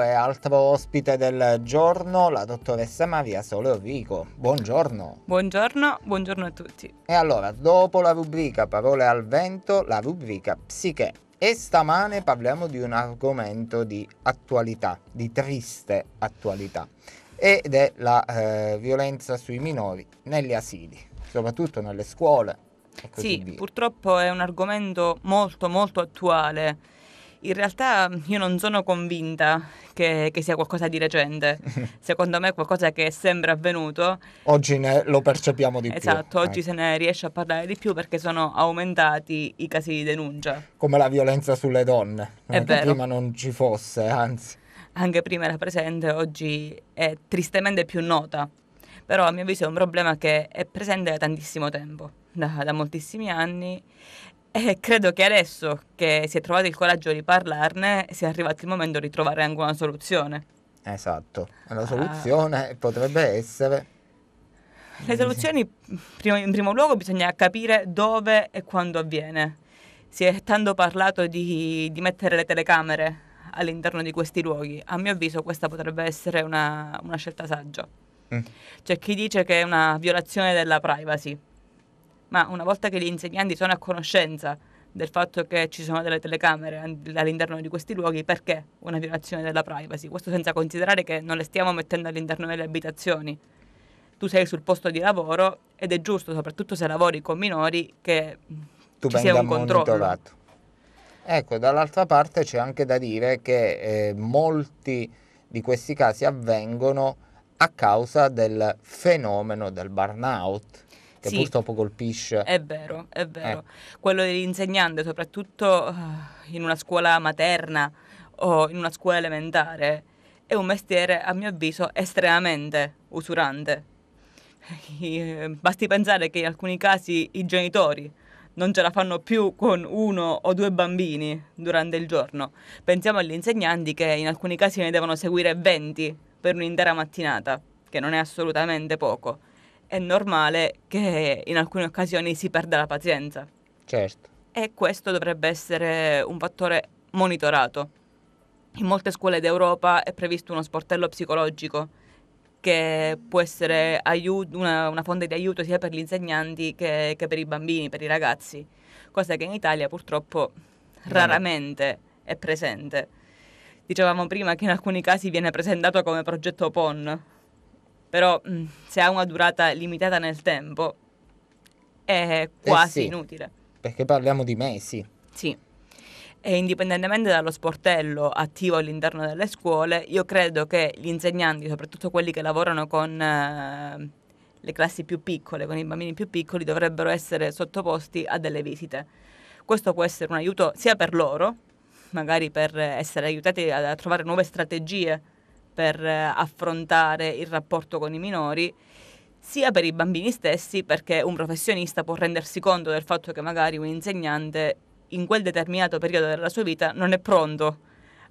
e ecco, altro ospite del giorno, la dottoressa Maria Sole Orrico. Buongiorno. Buongiorno, buongiorno a tutti. E allora, dopo la rubrica Parole al vento, la rubrica Psiche. E stamane parliamo di un argomento di attualità, di triste attualità, ed è la eh, violenza sui minori negli asili, soprattutto nelle scuole. sì, via. purtroppo è un argomento molto molto attuale in realtà mm, io non sono convinta che, che sia qualcosa di recente, secondo me è qualcosa che sembra avvenuto. Oggi lo percepiamo di esatto, più. Esatto, oggi eh. se ne riesce a parlare di più perché sono aumentati i casi di denuncia. Come la violenza sulle donne, eh, che prima non ci fosse, anzi. Anche prima era presente, oggi è tristemente più nota però a mio avviso è un problema che è presente da tantissimo tempo, da, da moltissimi anni e eh, credo che adesso che si è trovato il coraggio di parlarne, sia arrivato il momento di trovare anche una soluzione. Esatto, la ah. soluzione uh, potrebbe essere... Le soluzioni, in primo luogo, bisogna capire dove e quando avviene. Si è tanto parlato di, di mettere le telecamere all'interno di questi luoghi. A mio avviso questa potrebbe essere una, una scelta saggia. Mm. C'è chi dice che è una violazione della privacy ma una volta che gli insegnanti sono a conoscenza del fatto che ci sono delle telecamere all'interno di questi luoghi, perché una violazione della privacy? Questo senza considerare che non le stiamo mettendo all'interno delle abitazioni. Tu sei sul posto di lavoro ed è giusto, soprattutto se lavori con minori, che tu ci sia un controllo. Ecco, dall'altra parte c'è anche da dire che eh, molti di questi casi avvengono a causa del fenomeno del burnout che sì, purtroppo colpisce. È vero, è vero. Eh. Quello dell'insegnante, soprattutto eh, in una scuola materna o in una scuola elementare, è un mestiere, a mio avviso, estremamente usurante. Basti pensare che in alcuni casi i genitori non ce la fanno più con uno o due bambini durante il giorno. Pensiamo agli insegnanti che in alcuni casi ne devono seguire 20 per un'intera mattinata, che non è assolutamente poco è normale che in alcune occasioni si perda la pazienza. Certo. E questo dovrebbe essere un fattore monitorato. In molte scuole d'Europa è previsto uno sportello psicologico che può essere aiuto, una, una, fonte di aiuto sia per gli insegnanti che, che, per i bambini, per i ragazzi, cosa che in Italia purtroppo raramente è presente. Dicevamo prima che in alcuni casi viene presentato come progetto PON, però mm, se ha una durata limitata nel tempo è eh, quasi eh sì, inutile. Perché parliamo di mesi. Sì. E indipendentemente dallo sportello attivo all'interno delle scuole, io credo che gli insegnanti, soprattutto quelli che lavorano con eh, le classi più piccole, con i bambini più piccoli, dovrebbero essere sottoposti a delle visite. Questo può essere un aiuto sia per loro, magari per eh, essere aiutati a, a trovare nuove strategie per eh, affrontare il rapporto con i minori, sia per i bambini stessi, perché un professionista può rendersi conto del fatto che magari un insegnante in quel determinato periodo della sua vita non è pronto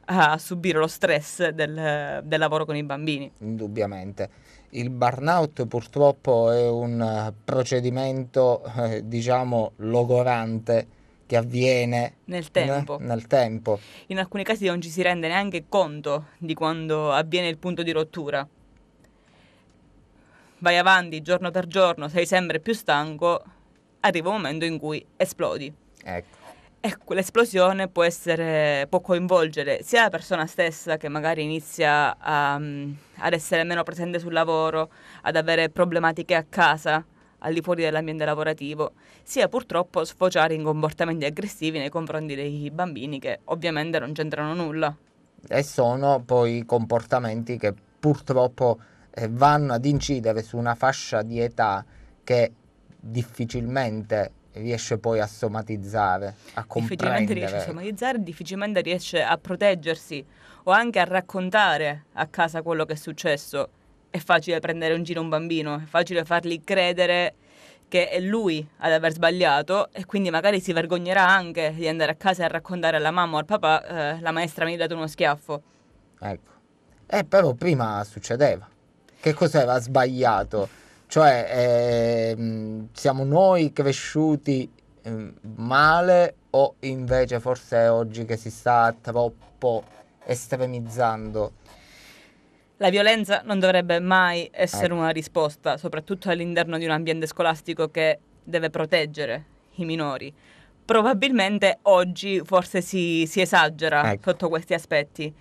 a subire lo stress del, del lavoro con i bambini. Indubbiamente. Il burnout purtroppo è un eh, procedimento, eh, diciamo, logorante che avviene nel eh, tempo. nel tempo. In alcuni casi non ci si rende neanche conto di quando avviene il punto di rottura. Vai avanti giorno per giorno, sei sempre più stanco, arriva un momento in cui esplodi. Ecco. Ecco, l'esplosione può, essere, può coinvolgere sia la persona stessa che magari inizia a, mm, ad essere meno presente sul lavoro, ad avere problematiche a casa, al di fuori dell'ambiente lavorativo, sia purtroppo sfociare in comportamenti aggressivi nei confronti dei bambini che ovviamente non c'entrano nulla. E sono poi comportamenti che purtroppo eh, vanno ad incidere su una fascia di età che difficilmente riesce poi a somatizzare, a comprendere. Difficilmente riesce a somatizzare, difficilmente riesce a proteggersi o anche a raccontare a casa quello che è successo è facile prendere in giro un bambino, è facile fargli credere che è lui ad aver sbagliato e quindi magari si vergognerà anche di andare a casa e raccontare alla mamma o al papà eh, la maestra mi ha dato uno schiaffo. Ecco. Eh, però prima succedeva. Che cos'era sbagliato? Cioè, eh, siamo noi cresciuti eh, male o invece forse è oggi che si sta troppo estremizzando la violenza non dovrebbe mai essere ah. una risposta, soprattutto all'interno di un ambiente scolastico che deve proteggere i minori. Probabilmente oggi forse si, si esagera ecco. sotto questi aspetti,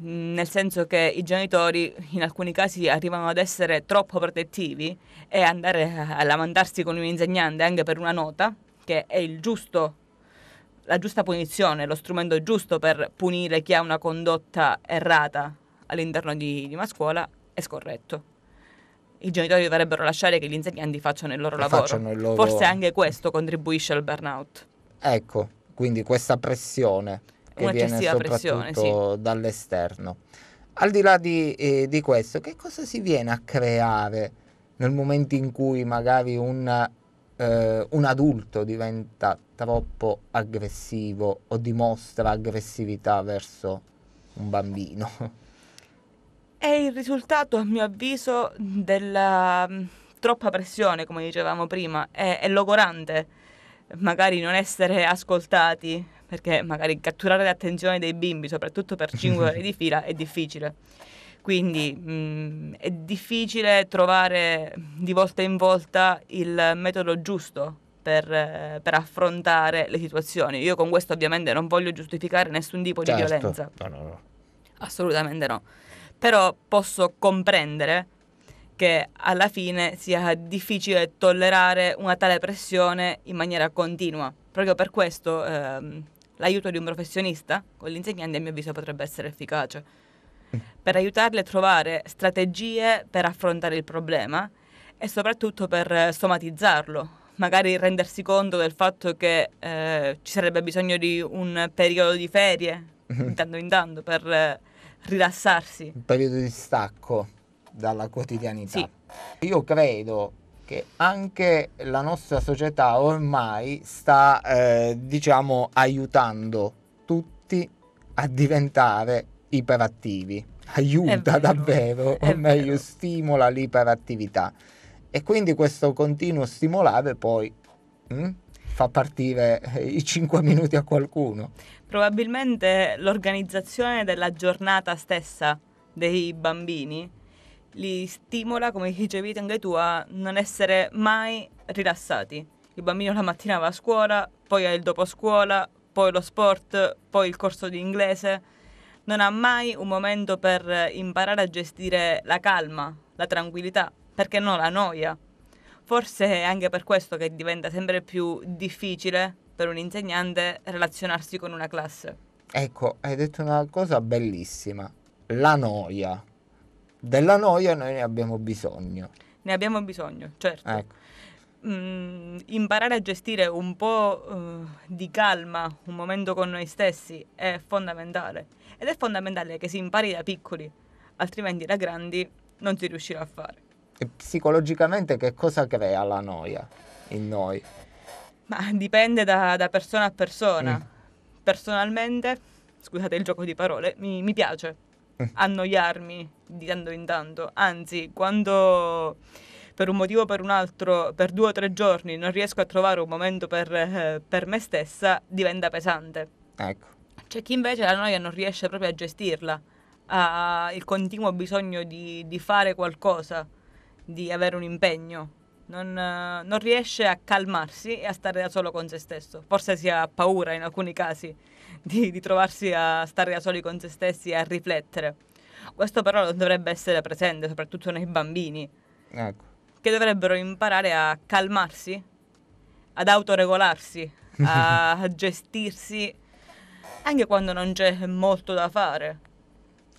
mm, nel senso che i genitori in alcuni casi arrivano ad essere troppo protettivi e andare a lamentarsi con un insegnante anche per una nota, che è il giusto la giusta punizione, lo strumento giusto per punire chi ha una condotta errata all'interno di, di una scuola è scorretto i genitori dovrebbero lasciare che gli insegnanti facciano il loro lavoro. Il loro... Forse anche questo contribuisce al burnout. Ecco, quindi questa pressione che viene soprattutto pressione, sì. dall'esterno. Al di là di, eh, di, questo, che cosa si viene a creare nel momento in cui magari un, eh, un adulto diventa troppo aggressivo o dimostra aggressività verso un bambino? È il risultato, a mio avviso, della mm, troppa pressione, come dicevamo prima, è, è logorante magari non essere ascoltati, perché magari catturare l'attenzione dei bimbi, soprattutto per 5 ore di fila, è difficile. Quindi mh, mm, è difficile trovare di volta in volta il metodo giusto per, eh, per, affrontare le situazioni. Io con questo ovviamente non voglio giustificare nessun tipo certo. di violenza. No, no, no. Assolutamente no però posso comprendere che alla fine sia difficile tollerare una tale pressione in maniera continua. Proprio per questo ehm, l'aiuto di un professionista con l'insegnante a mio avviso potrebbe essere efficace, mm. per aiutarle a trovare strategie per affrontare il problema e soprattutto per eh, somatizzarlo, magari rendersi conto del fatto che eh, ci sarebbe bisogno di un periodo di ferie, intanto intanto, per... Eh, rilassarsi. Un periodo di stacco dalla quotidianità. Sì. Io credo che anche la nostra società ormai sta, eh, diciamo, aiutando tutti a diventare iperattivi. Aiuta vero, davvero, o meglio, vero. stimola l'iperattività. E quindi questo continuo stimolare poi... Hm? fa partire eh, i 5 minuti a qualcuno. Probabilmente l'organizzazione della giornata stessa dei bambini li stimola, come dicevi anche tu, a non essere mai rilassati. Il bambino la mattina va a scuola, poi ha il dopo scuola, poi lo sport, poi il corso di inglese. Non ha mai un momento per imparare a gestire la calma, la tranquillità, perché no la noia. Forse è anche per questo che diventa sempre più difficile per un insegnante relazionarsi con una classe. Ecco, hai detto una cosa bellissima, la noia. Della noia noi ne abbiamo bisogno. Ne abbiamo bisogno, certo. Ecco. Mm, imparare a gestire un po' uh, di calma un momento con noi stessi è fondamentale ed è fondamentale che si impari da piccoli, altrimenti da grandi non si riuscirà a fare. E psicologicamente che cosa crea la noia in noi? Ma dipende da, da persona a persona. Mm. Personalmente, scusate il gioco di parole, mi, mi piace mm. annoiarmi di tanto in tanto. Anzi, quando per un motivo o per un altro, per due o tre giorni non riesco a trovare un momento per, eh, per me stessa, diventa pesante. Ecco. C'è chi invece la noia non riesce proprio a gestirla, ha il continuo bisogno di, di fare qualcosa di avere un impegno. Non, eh, non, riesce a calmarsi e a stare da solo con se stesso. Forse si ha paura in alcuni casi di, di trovarsi a stare da soli con se stessi e a riflettere. Questo però non dovrebbe essere presente, soprattutto nei bambini, ecco. che dovrebbero imparare a calmarsi, ad autoregolarsi, a gestirsi, anche quando non c'è molto da fare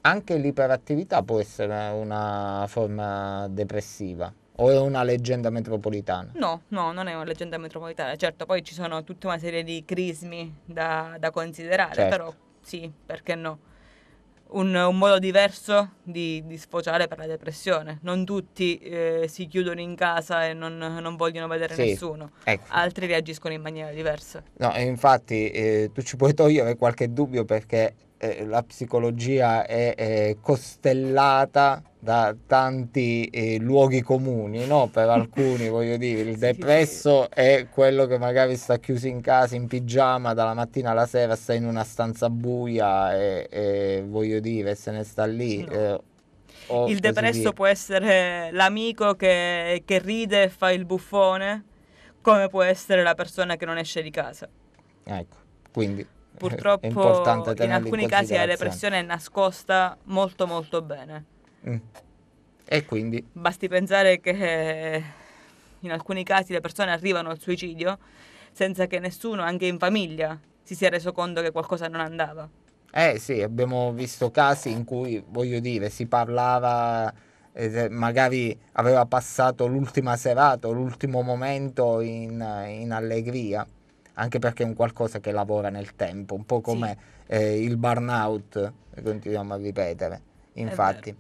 anche l'iperattività può essere una forma depressiva. O è una leggenda metropolitana? No, no, non è una leggenda metropolitana. Certo, poi ci sono tutta una serie di crismi da, da considerare, certo. però sì, perché no? Un, un modo diverso di, di, sfociare per la depressione. Non tutti eh, si chiudono in casa e non, non vogliono vedere sì, nessuno, ecco. altri reagiscono in maniera diversa. No, infatti eh, tu ci puoi togliere qualche dubbio perché eh, la psicologia è, è, costellata da tanti eh, luoghi comuni, no? per alcuni voglio dire, il depresso è quello che magari sta chiuso in casa in pigiama dalla mattina alla sera, sta in una stanza buia e, e voglio dire se ne sta lì. No. Eh, il depresso può essere l'amico che, che ride e fa il buffone, come può essere la persona che non esce di casa. Ecco, quindi purtroppo in alcuni casi la repressione è nascosta molto molto bene. Mm. E quindi? Basti pensare che eh, in alcuni casi le persone arrivano al suicidio senza che nessuno, anche in famiglia, si sia reso conto che qualcosa non andava. Eh sì, abbiamo visto casi in cui, voglio dire, si parlava, eh, magari aveva passato l'ultima serata, l'ultimo momento in, in allegria anche perché è un qualcosa che lavora nel tempo, un po' come sì. eh, il burnout, continuiamo a ripetere, infatti.